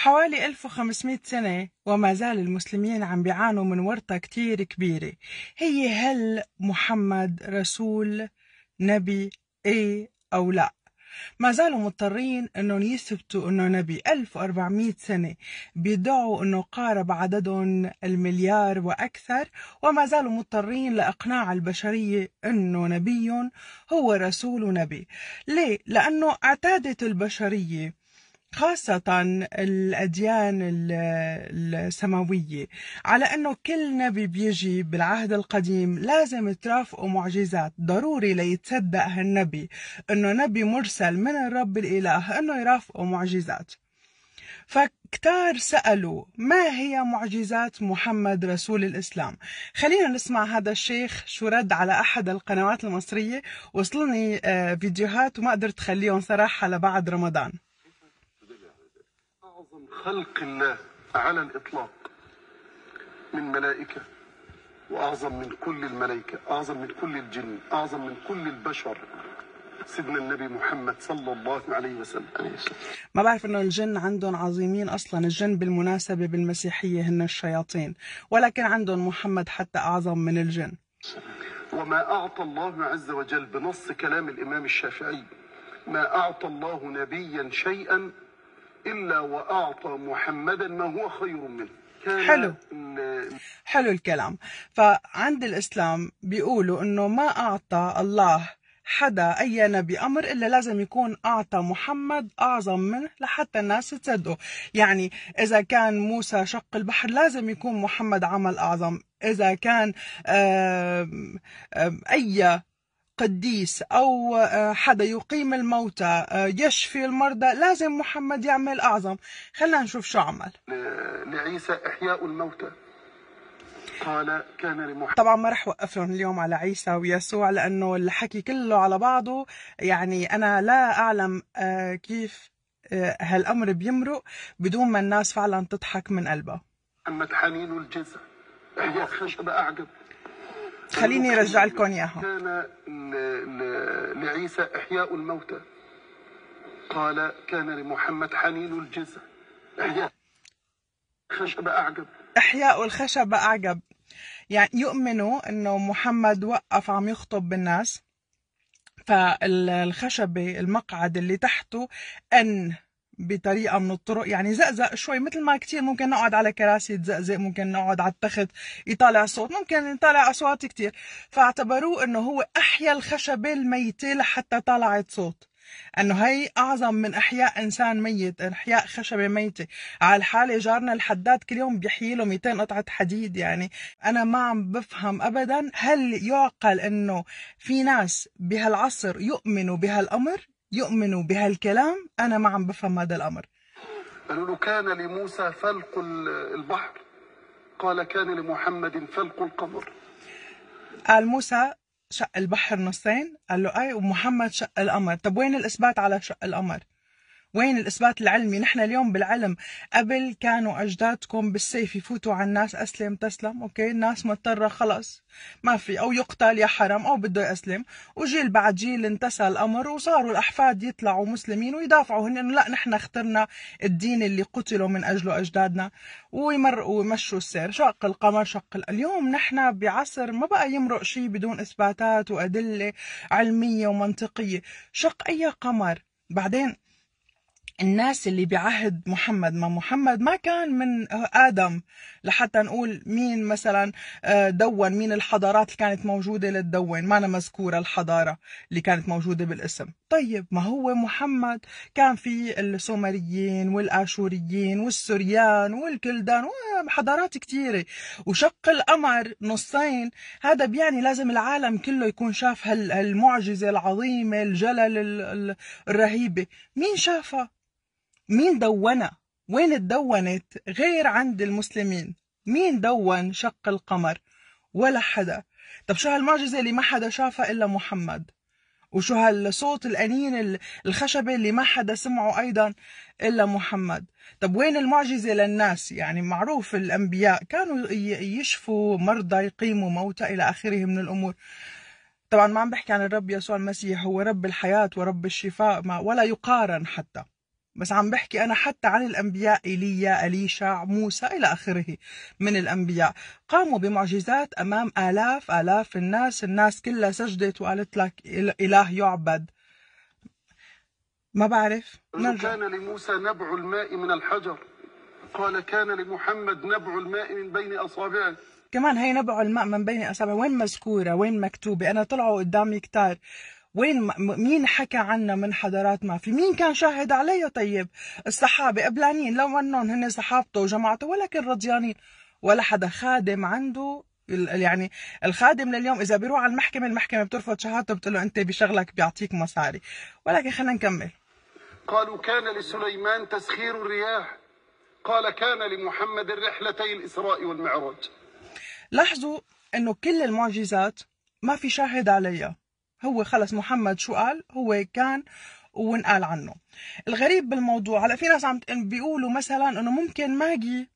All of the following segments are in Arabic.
حوالي 1500 سنة وما زال المسلمين عم بيعانوا من ورطة كتير كبيرة هي هل محمد رسول نبي ايه او لا ما زالوا مضطرين انهم يثبتوا انه نبي 1400 سنة بيدعوا انه قارب عددهم المليار واكثر وما زالوا مضطرين لاقناع البشرية انه نبي هو رسول ونبي ليه؟ لانه اعتادت البشرية خاصة الأديان السماوية على أنه كل نبي بيجي بالعهد القديم لازم ترافقه معجزات ضروري ليتصدق هالنبي أنه نبي مرسل من الرب الإله أنه يرافقه معجزات فكتار سألوا ما هي معجزات محمد رسول الإسلام خلينا نسمع هذا الشيخ شو رد على أحد القنوات المصرية وصلني آه، فيديوهات وما قدرت خليهم صراحة لبعد رمضان خلق الله على الإطلاق من ملائكة وأعظم من كل الملائكة أعظم من كل الجن أعظم من كل البشر سيدنا النبي محمد صلى الله عليه وسلم ما بعرف انه الجن عندهم عظيمين اصلا الجن بالمناسبه بالمسيحيه هن الشياطين ولكن عندهم محمد حتى اعظم من الجن وما اعطى الله عز وجل بنص كلام الامام الشافعي ما اعطى الله نبيا شيئا إلا وأعطى محمدا ما هو خير منه حلو حلو الكلام فعند الإسلام بيقولوا أنه ما أعطى الله حدا أي نبي أمر إلا لازم يكون أعطى محمد أعظم منه لحتى الناس تصدقه يعني إذا كان موسى شق البحر لازم يكون محمد عمل أعظم إذا كان أي قديس أو آه، حدا يقيم الموتى آه، يشفي المرضى لازم محمد يعمل أعظم خلينا نشوف شو عمل لعيسى إحياء الموتى قال كان لمحمد طبعا ما رح وقف لهم اليوم على عيسى ويسوع لأنه الحكي كله على بعضه يعني أنا لا أعلم آه، كيف هالأمر بيمرق بدون ما الناس فعلا تضحك من قلبها محمد حنين الجزع يا خشب أعجب خليني ارجع لكم اياها كان لعيسى احياء الموتى قال كان لمحمد حنين الجزع احياء اعجب احياء الخشب اعجب يعني يؤمنوا انه محمد وقف عم يخطب بالناس فالخشبة المقعد اللي تحته أن بطريقه من الطرق يعني زقزق شوي مثل ما كثير ممكن نقعد على كراسي تزقزق ممكن نقعد على التخت يطالع صوت ممكن يطالع اصوات كثير فاعتبروه انه هو احيا الخشبه الميته لحتى طلعت صوت انه هي اعظم من احياء انسان ميت احياء خشبه ميته على الحاله جارنا الحداد كل يوم بيحيي له 200 قطعه حديد يعني انا ما عم بفهم ابدا هل يعقل انه في ناس بهالعصر يؤمنوا بهالامر يؤمنوا بهالكلام أنا ما عم بفهم هذا الأمر قالوا له كان لموسى فلق البحر قال كان لمحمد فلق القمر قال موسى شق البحر نصين قال له أي ومحمد شق القمر طب وين الإثبات على شق القمر وين الإثبات العلمي نحن اليوم بالعلم قبل كانوا أجدادكم بالسيف يفوتوا على الناس أسلم تسلم أوكي الناس مضطرة خلص ما في أو يقتل يا حرام أو بده يسلم وجيل بعد جيل انتسى الأمر وصاروا الأحفاد يطلعوا مسلمين ويدافعوا هن إنه لا نحن اخترنا الدين اللي قتلوا من أجله أجدادنا ويمرقوا ويمشوا السير شق القمر شق اليوم نحن بعصر ما بقى يمرق شيء بدون إثباتات وأدلة علمية ومنطقية شق أي قمر بعدين الناس اللي بعهد محمد ما محمد ما كان من آدم لحتى نقول مين مثلا آه، دون مين الحضارات اللي كانت موجودة للدون ما أنا مذكورة الحضارة اللي كانت موجودة بالاسم طيب ما هو محمد كان في السومريين والآشوريين والسوريان والكلدان وحضارات كتيرة وشق القمر نصين هذا بيعني لازم العالم كله يكون شاف هالمعجزة العظيمة الجلل الرهيبة مين شافها مين دونها وين تدونت غير عند المسلمين مين دون شق القمر ولا حدا طب شو هالمعجزة اللي ما حدا شافها إلا محمد وشو هالصوت الأنين الخشبة اللي ما حدا سمعه أيضا إلا محمد طب وين المعجزة للناس يعني معروف الأنبياء كانوا يشفوا مرضى يقيموا موتى إلى آخره من الأمور طبعا ما عم بحكي عن الرب يسوع المسيح هو رب الحياة ورب الشفاء ما ولا يقارن حتى بس عم بحكي أنا حتى عن الأنبياء إيليا أليشع موسى إلى آخره من الأنبياء قاموا بمعجزات أمام آلاف آلاف الناس الناس كلها سجدت وقالت لك إله يعبد ما بعرف نرجع. كان لموسى نبع الماء من الحجر قال كان لمحمد نبع الماء من بين أصابعه كمان هي نبع الماء من بين أصابعه وين مذكورة وين مكتوبة أنا طلعوا قدامي كتار وين مين حكى عنا من حضارات ما في مين كان شاهد عليها طيب الصحابة قبلانين لو انهم هن صحابته وجماعته ولكن رضيانين ولا حدا خادم عنده يعني الخادم لليوم اذا بيروح على المحكمه المحكمه بترفض شهادته بتقول له انت بشغلك بيعطيك مصاري ولكن خلينا نكمل قالوا كان لسليمان تسخير الرياح قال كان لمحمد رحلتي الاسراء والمعراج لاحظوا انه كل المعجزات ما في شاهد عليها هو خلص محمد شو قال هو كان ونقال عنه الغريب بالموضوع هلا في ناس عم بيقولوا مثلا انه ممكن ماجي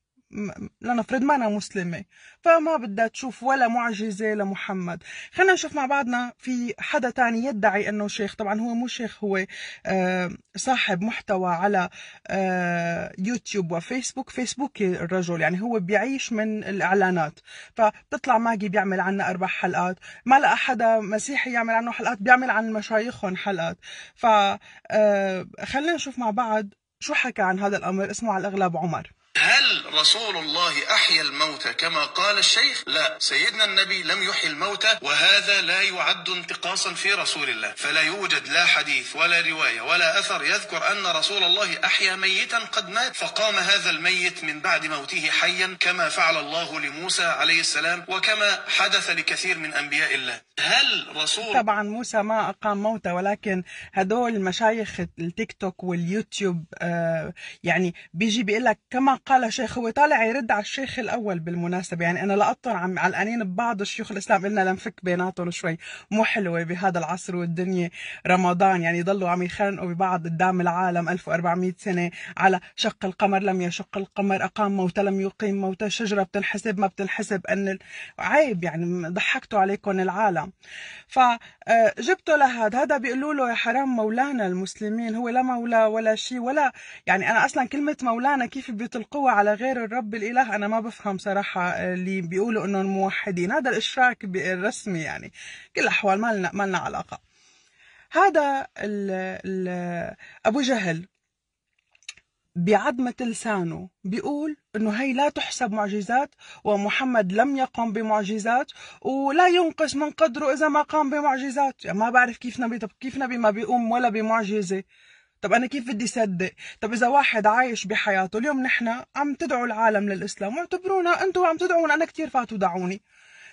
لنفرض معنا مسلمة فما بدها تشوف ولا معجزة لمحمد خلينا نشوف مع بعضنا في حدا تاني يدعي أنه شيخ طبعا هو مو شيخ هو آه، صاحب محتوى على آه، يوتيوب وفيسبوك فيسبوك الرجل يعني هو بيعيش من الإعلانات فبتطلع ماجي بيعمل عنا أربع حلقات ما لقى حدا مسيحي يعمل عنه حلقات بيعمل عن مشايخهم حلقات فخلينا آه، نشوف مع بعض شو حكى عن هذا الأمر اسمه على الأغلب عمر هل رسول الله أحيا الموتى كما قال الشيخ لا سيدنا النبي لم يحيي الموتى وهذا لا يعد انتقاصا في رسول الله فلا يوجد لا حديث ولا رواية ولا أثر يذكر أن رسول الله أحيا ميتا قد مات فقام هذا الميت من بعد موته حيا كما فعل الله لموسى عليه السلام وكما حدث لكثير من أنبياء الله هل رسول طبعا موسى ما أقام موتى ولكن هدول مشايخ التيك توك واليوتيوب آه يعني بيجي بيقول لك كما قال شيخ هو طالع يرد على الشيخ الاول بالمناسبه يعني انا لقطهم عم علقانين ببعض شيوخ الاسلام قلنا لنفك بيناتهم شوي مو حلوه بهذا العصر والدنيا رمضان يعني يضلوا عم يخانقوا ببعض قدام العالم 1400 سنه على شق القمر لم يشق القمر اقام موتى لم يقيم موتى شجره بتنحسب ما بتنحسب ان عيب يعني ضحكتوا عليكم العالم فجبته آه، لهذا هذا بيقولوا له يا حرام مولانا المسلمين هو لا مولى ولا شيء ولا يعني انا اصلا كلمه مولانا كيف بيطلق القوة على غير الرب الإله أنا ما بفهم صراحة اللي بيقولوا إنه موحدين هذا الإشراك الرسمي يعني كل الأحوال ما لنا, ما لنا علاقة هذا ال الـ أبو جهل بعدمة لسانه بيقول انه هي لا تحسب معجزات ومحمد لم يقم بمعجزات ولا ينقص من قدره اذا ما قام بمعجزات يعني ما بعرف كيف نبي طب كيف نبي ما بيقوم ولا بمعجزه طب انا كيف بدي صدق طب اذا واحد عايش بحياته اليوم نحن عم تدعوا العالم للاسلام واعتبرونا انتم عم تدعون انا كثير فاتوا دعوني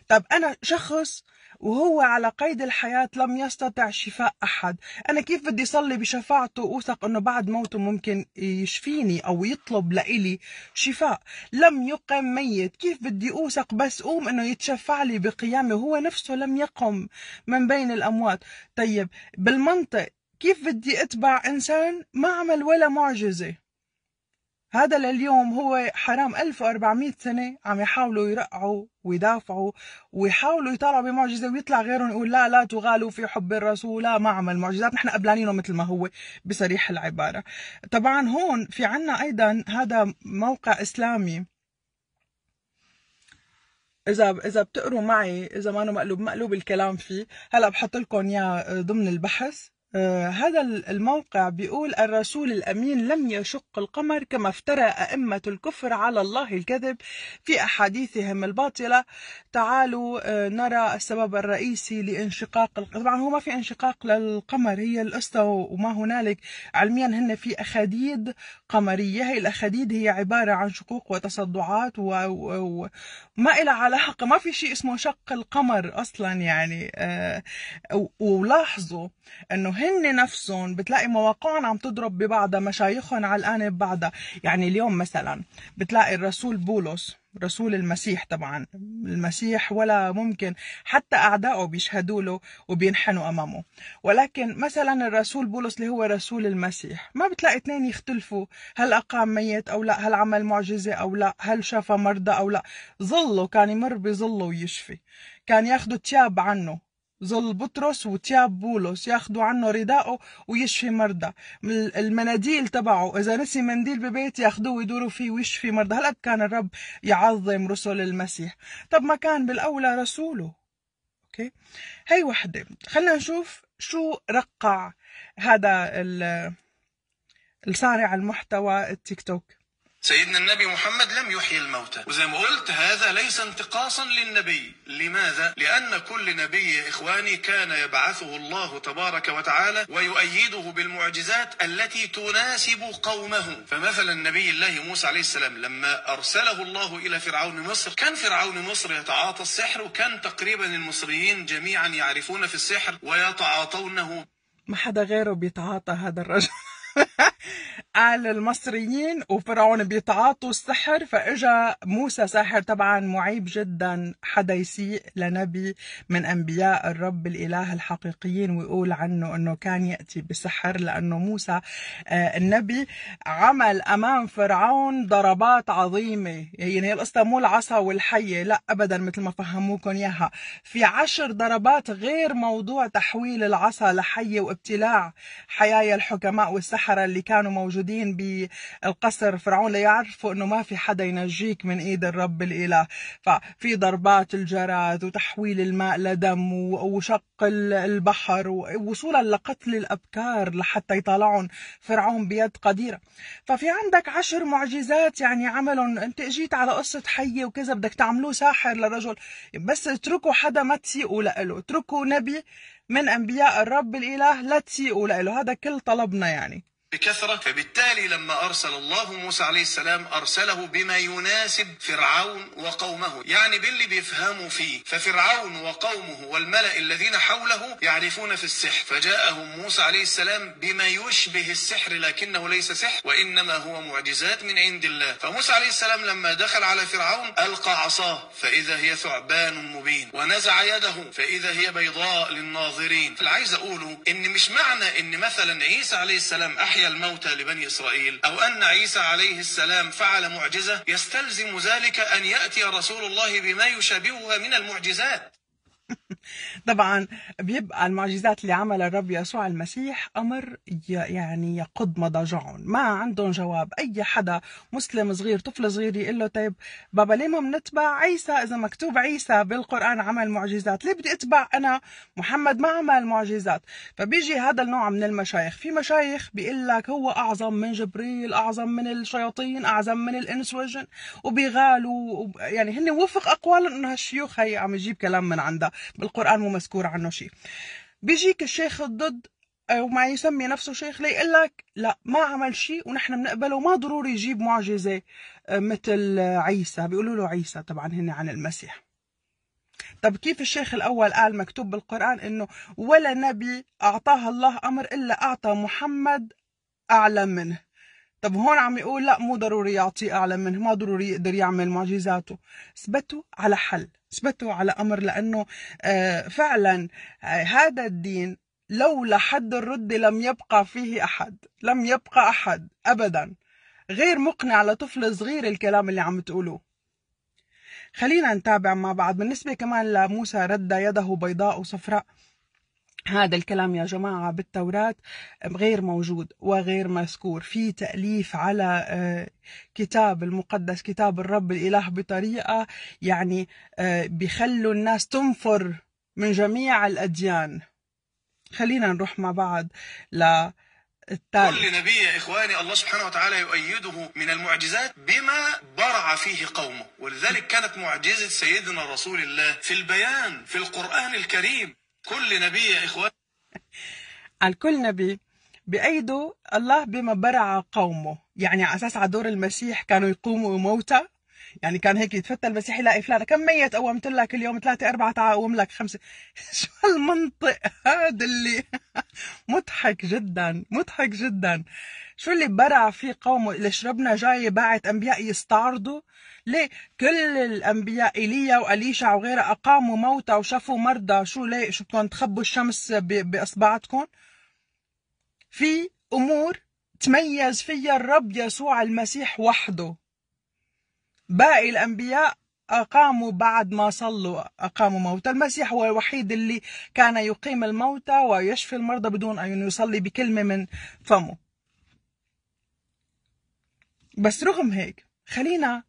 طب انا شخص وهو على قيد الحياة لم يستطع شفاء أحد أنا كيف بدي صلي بشفاعته وأوثق أنه بعد موته ممكن يشفيني أو يطلب لإلي شفاء لم يقم ميت كيف بدي أوثق بس قوم أنه يتشفع لي بقيامه هو نفسه لم يقم من بين الأموات طيب بالمنطق كيف بدي اتبع انسان ما عمل ولا معجزه هذا لليوم هو حرام 1400 سنة عم يحاولوا يرقعوا ويدافعوا ويحاولوا يطلعوا بمعجزة ويطلع غيرهم يقول لا لا تغالوا في حب الرسول لا ما عمل معجزات نحن قبلانينه مثل ما هو بصريح العبارة طبعا هون في عنا أيضا هذا موقع إسلامي اذا اذا بتقروا معي اذا ما أنا مقلوب مقلوب الكلام فيه هلا بحط لكم اياه ضمن البحث آه، هذا الموقع بيقول الرسول الأمين لم يشق القمر كما افترى أئمة الكفر على الله الكذب في أحاديثهم الباطلة تعالوا آه، نرى السبب الرئيسي لانشقاق طبعا هو ما في انشقاق للقمر هي القصة وما هنالك علميا هن في أخاديد قمرية هي الأخاديد هي عبارة عن شقوق وتصدعات وما إلى علاقة ما في شيء اسمه شق القمر أصلا يعني آه، ولاحظوا أنه وهن نفسهم بتلاقي مواقعهم عم تضرب ببعضها مشايخهم علقانه ببعضها يعني اليوم مثلا بتلاقي الرسول بولس رسول المسيح طبعا المسيح ولا ممكن حتى أعدائه بيشهدوا له وبينحنوا أمامه ولكن مثلا الرسول بولس اللي هو رسول المسيح ما بتلاقي اثنين يختلفوا هل أقام ميت أو لا هل عمل معجزة أو لا هل شفى مرضى أو لا ظله كان يمر بظله ويشفي كان ياخدوا تياب عنه بطرس وتياب بولس ياخدوا عنه رداءه ويشفي مرضى المناديل تبعه اذا نسي منديل ببيت ياخدوه ويدوروا فيه ويشفي مرضى هلا كان الرب يعظم رسل المسيح طب ما كان بالاولى رسوله اوكي هي وحده خلينا نشوف شو رقع هذا ال... الصانع المحتوى التيك توك سيدنا النبي محمد لم يحيي الموتى وزي ما قلت هذا ليس انتقاصا للنبي لماذا؟ لأن كل نبي يا إخواني كان يبعثه الله تبارك وتعالى ويؤيده بالمعجزات التي تناسب قومه فمثلا نبي الله موسى عليه السلام لما أرسله الله إلى فرعون مصر كان فرعون مصر يتعاطى السحر وكان تقريبا المصريين جميعا يعرفون في السحر ويتعاطونه ما حدا غيره بيتعاطى هذا الرجل قال المصريين وفرعون بيتعاطوا السحر فاجا موسى ساحر طبعا معيب جدا حدا يسيء لنبي من انبياء الرب الاله الحقيقيين ويقول عنه انه كان ياتي بسحر لانه موسى آه، النبي عمل امام فرعون ضربات عظيمه يعني هي القصه مو العصا والحيه لا ابدا مثل ما فهموكم اياها في عشر ضربات غير موضوع تحويل العصا لحيه وابتلاع حيايا الحكماء والسحره اللي كانوا موجودين قاعدين بالقصر فرعون ليعرفوا انه ما في حدا ينجيك من ايد الرب الاله ففي ضربات الجراد وتحويل الماء لدم وشق البحر ووصولا لقتل الابكار لحتى يطلعون فرعون بيد قديره ففي عندك عشر معجزات يعني عملهم انت اجيت على قصه حيه وكذا بدك تعملوه ساحر لرجل بس اتركوا حدا ما تسيئوا له اتركوا نبي من انبياء الرب الاله لا تسيئوا له هذا كل طلبنا يعني بكثرة فبالتالي لما أرسل الله موسى عليه السلام أرسله بما يناسب فرعون وقومه يعني باللي بيفهموا فيه ففرعون وقومه والملأ الذين حوله يعرفون في السحر فجاءهم موسى عليه السلام بما يشبه السحر لكنه ليس سحر وإنما هو معجزات من عند الله فموسى عليه السلام لما دخل على فرعون ألقى عصاه فإذا هي ثعبان مبين ونزع يده فإذا هي بيضاء للناظرين فالعايز عايز أقوله إن مش معنى إن مثلا عيسى عليه السلام أحيا إحيا الموتى لبني إسرائيل أو أن عيسى عليه السلام فعل معجزة يستلزم ذلك أن يأتي رسول الله بما يشابهها من المعجزات طبعا بيبقى المعجزات اللي عملها الرب يسوع المسيح امر يعني يقض مضاجعهم ما عندهم جواب اي حدا مسلم صغير طفل صغير يقول له طيب بابا ليه ما بنتبع عيسى اذا مكتوب عيسى بالقران عمل معجزات ليه بدي اتبع انا محمد ما عمل معجزات فبيجي هذا النوع من المشايخ في مشايخ بيقول لك هو اعظم من جبريل اعظم من الشياطين اعظم من الانس والجن وبيغالوا يعني هن وفق اقوالهم انه هالشيوخ هي عم يجيب كلام من عندها بالقرآن مو مذكور عنه شيء بيجيك الشيخ الضد آه، وما يسمي نفسه شيخ ليقول لك لا ما عمل شيء ونحن بنقبله وما ضروري يجيب معجزة آه، مثل آه، عيسى بيقولوا له عيسى طبعا هن عن المسيح طب كيف الشيخ الأول قال مكتوب بالقرآن إنه ولا نبي اعطاه الله أمر إلا أعطى محمد أعلى منه طب هون عم يقول لا مو ضروري يعطيه أعلى منه ما ضروري يقدر يعمل معجزاته اثبتوا على حل اثبتوا على امر لانه آه، فعلا آه، هذا الدين لولا حد الرد لم يبقى فيه احد لم يبقى احد ابدا غير مقنع لطفل صغير الكلام اللي عم تقولوه خلينا نتابع مع بعض بالنسبة كمان لموسى رد يده بيضاء وصفراء هذا الكلام يا جماعة بالتوراة غير موجود وغير مذكور في تأليف على آه، كتاب المقدس كتاب الرب الإله بطريقة يعني آه، بيخلوا الناس تنفر من جميع الأديان خلينا نروح مع بعض ل التالي. كل نبي يا إخواني الله سبحانه وتعالى يؤيده من المعجزات بما برع فيه قومه ولذلك كانت معجزة سيدنا رسول الله في البيان في القرآن الكريم كل نبي يا إخوان على كل نبي بأيده الله بما برع قومه يعني على أساس على دور المسيح كانوا يقوموا موتى يعني كان هيك يتفتى المسيح يلاقي فلان كم ميت قومت لك اليوم ثلاثة أربعة تعاوم لك خمسة شو هالمنطق هذا اللي مضحك جدا مضحك جدا شو اللي برع فيه قومه ليش ربنا جاي باعت أنبياء يستعرضوا ليه كل الانبياء ايليا واليشع وغيره اقاموا موتى وشافوا مرضى شو ليه شو بدكم تخبوا الشمس باصبعتكم في امور تميز فيها الرب يسوع المسيح وحده باقي الانبياء أقاموا بعد ما صلوا أقاموا موتى المسيح هو الوحيد اللي كان يقيم الموتى ويشفي المرضى بدون أن يصلي بكلمة من فمه بس رغم هيك خلينا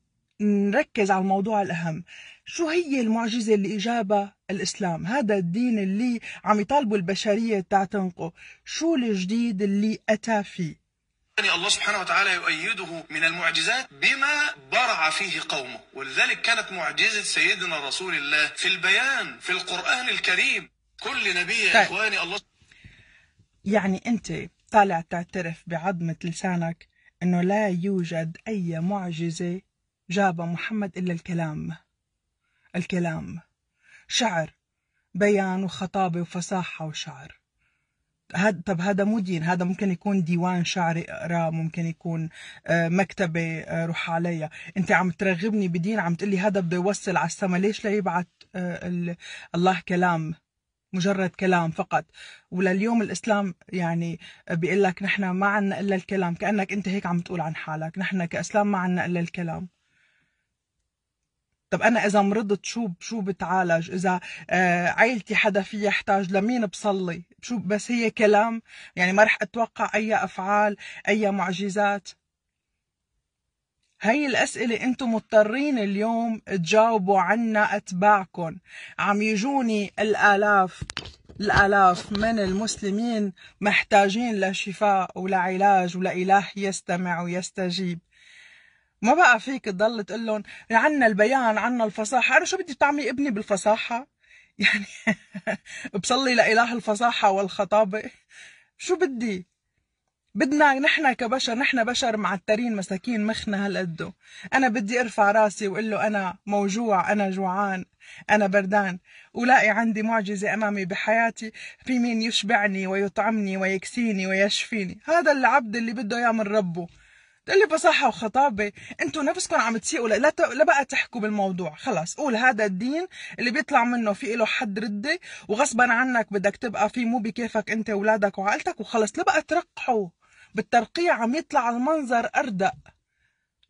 نركز على الموضوع الأهم شو هي المعجزة اللي إجابها الإسلام هذا الدين اللي عم يطالبوا البشرية تعتنقه شو الجديد اللي أتى فيه يعني الله سبحانه وتعالى يؤيده من المعجزات بما برع فيه قومه ولذلك كانت معجزة سيدنا رسول الله في البيان في القرآن الكريم كل نبي يا طيب. إخواني الله يعني أنت طالع تعترف بعظمة لسانك أنه لا يوجد أي معجزة جاب محمد إلا الكلام الكلام شعر بيان وخطابة وفصاحة وشعر هاد طب هذا مو دين هذا ممكن يكون ديوان شعري اقرا ممكن يكون آه، مكتبه آه، روح عليها انت عم ترغبني بدين عم تقلي هذا بده يوصل على السما ليش لا يبعث آه، الله كلام مجرد كلام فقط ولليوم الاسلام يعني بيقول لك نحن ما عنا الا الكلام كانك انت هيك عم تقول عن حالك نحن كاسلام ما عنا الا الكلام طب انا اذا مرضت شو شو بتعالج اذا آه، عائلتي حدا فيها يحتاج لمين بصلي شو بس هي كلام يعني ما رح اتوقع اي افعال اي معجزات هاي الأسئلة أنتم مضطرين اليوم تجاوبوا عنا أتباعكم عم يجوني الآلاف الآلاف من المسلمين محتاجين لشفاء ولعلاج ولإله يستمع ويستجيب ما بقى فيك تضل تقول لهم إيه عنا البيان عنا الفصاحة أنا شو بدي تعمي ابني بالفصاحة يعني بصلي لإله الفصاحة والخطابة شو بدي بدنا نحن كبشر نحن بشر معترين مساكين مخنا هالقده انا بدي ارفع راسي واقول له انا موجوع انا جوعان انا بردان ولاقي عندي معجزه امامي بحياتي في مين يشبعني ويطعمني ويكسيني ويشفيني هذا العبد اللي بده اياه من ربه تقول لي بصحة وخطابه انتوا نفسكم عم تسيئوا لا, ت... لا بقى تحكوا بالموضوع خلص قول هذا الدين اللي بيطلع منه في له حد رده وغصبا عنك بدك تبقى فيه مو بكيفك انت ولادك وعائلتك وخلص لا بقى ترقحوا بالترقيع عم يطلع المنظر اردأ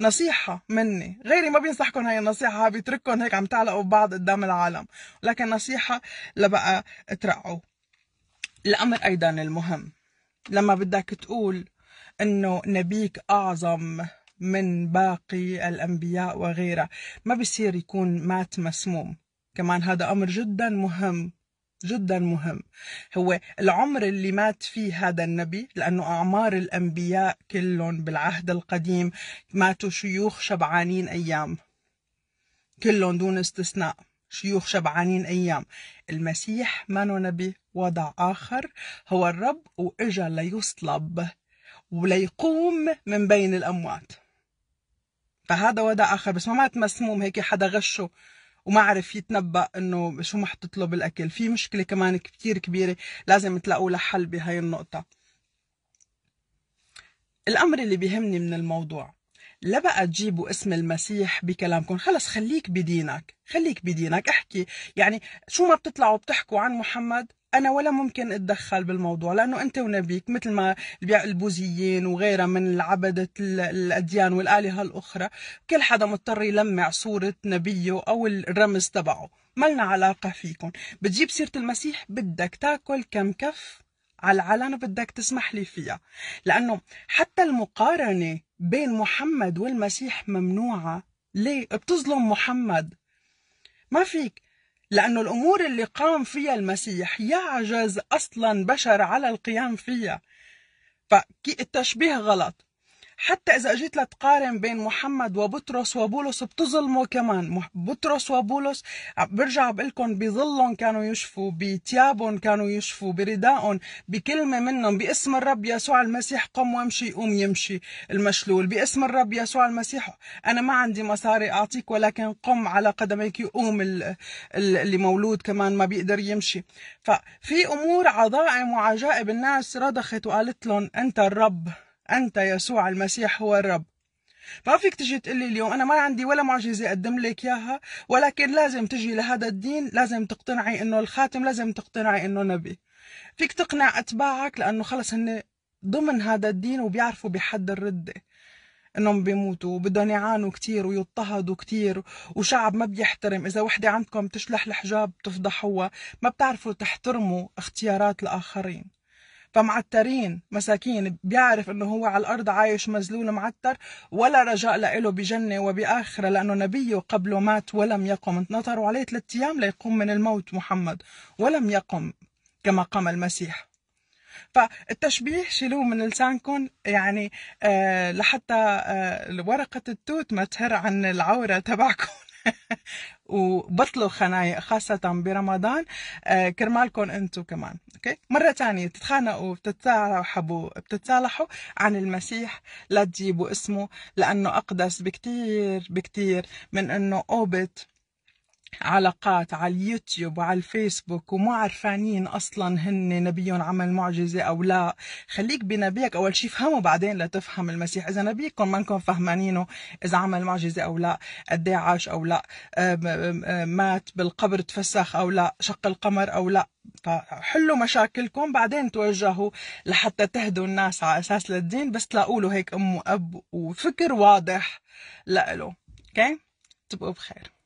نصيحة مني غيري ما بينصحكم هاي النصيحة بيترككم هيك عم تعلقوا ببعض قدام العالم لكن نصيحة لبقى ترقعوا الأمر أيضا المهم لما بدك تقول انه نبيك اعظم من باقي الانبياء وغيره ما بصير يكون مات مسموم كمان هذا امر جدا مهم جدا مهم هو العمر اللي مات فيه هذا النبي لأنه أعمار الأنبياء كلهم بالعهد القديم ماتوا شيوخ شبعانين أيام كلهم دون استثناء شيوخ شبعانين أيام المسيح ما نبي وضع آخر هو الرب وإجا ليصلب وليقوم من بين الأموات فهذا وضع آخر بس ما مات مسموم هيك حدا غشه وما عرف يتنبأ انه شو محطوط له بالاكل في مشكله كمان كتير كبيره لازم تلاقوا لها حل بهاي النقطه الامر اللي بيهمني من الموضوع لا بقى تجيبوا اسم المسيح بكلامكم خلص خليك بدينك خليك بدينك احكي يعني شو ما بتطلعوا بتحكوا عن محمد انا ولا ممكن اتدخل بالموضوع لانه انت ونبيك مثل ما البوذيين وغيرها من عبدة الاديان والالهه الاخرى كل حدا مضطر يلمع صوره نبيه او الرمز تبعه ما لنا علاقه فيكم بتجيب سيره المسيح بدك تاكل كم كف على العلن بدك تسمح لي فيها لانه حتى المقارنه بين محمد والمسيح ممنوعة ليه بتظلم محمد ما فيك لأنه الأمور اللي قام فيها المسيح يعجز أصلا بشر على القيام فيها فالتشبيه غلط حتى إذا أجيت لتقارن بين محمد وبطرس وبولس بتظلموا كمان بطرس وبولس برجع بقلكم بظلهم كانوا يشفوا بتيابهم كانوا يشفوا بردائهم بكلمة منهم باسم الرب يسوع المسيح قم وامشي قوم يمشي المشلول باسم الرب يسوع المسيح أنا ما عندي مصاري أعطيك ولكن قم على قدميك قوم اللي مولود كمان ما بيقدر يمشي ففي أمور عظائم وعجائب الناس رضخت وقالت لهم أنت الرب انت يسوع المسيح هو الرب ما فيك تجي تقول لي اليوم انا ما عندي ولا معجزه اقدم لك اياها ولكن لازم تجي لهذا الدين لازم تقتنعي انه الخاتم لازم تقتنعي انه نبي فيك تقنع اتباعك لانه خلص هن ضمن هذا الدين وبيعرفوا بحد الرده انهم بيموتوا وبدهم يعانوا كثير ويضطهدوا كثير وشعب ما بيحترم اذا وحده عندكم تشلح الحجاب تفضحوها ما بتعرفوا تحترموا اختيارات الاخرين فمعترين مساكين بيعرف انه هو على الارض عايش مذلول معتر ولا رجاء له بجنه وباخره لانه نبيه قبله مات ولم يقم نطروا عليه ثلاث ايام ليقوم من الموت محمد ولم يقم كما قام المسيح فالتشبيه شيلوه من لسانكم يعني آه لحتى آه ورقة التوت ما تهر عن العورة تبعكم وبطلوا خنايق خاصة برمضان آه، كرمالكم انتم كمان اوكي مرة ثانية تتخانقوا بتتصاحبوا بتتصالحوا عن المسيح لا تجيبوا اسمه لأنه أقدس بكتير بكتير من أنه أوبت علاقات على اليوتيوب وعلى الفيسبوك ومو عرفانين اصلا هن نبيهم عمل معجزه او لا خليك بنبيك اول شيء فهمه بعدين لتفهم المسيح اذا نبيكم انكم فهمانينه اذا عمل معجزه او لا قد عاش او لا مات بالقبر تفسخ او لا شق القمر او لا فحلوا مشاكلكم بعدين توجهوا لحتى تهدوا الناس على اساس للدين بس تلاقوا له هيك ام واب وفكر واضح لإله اوكي تبقوا بخير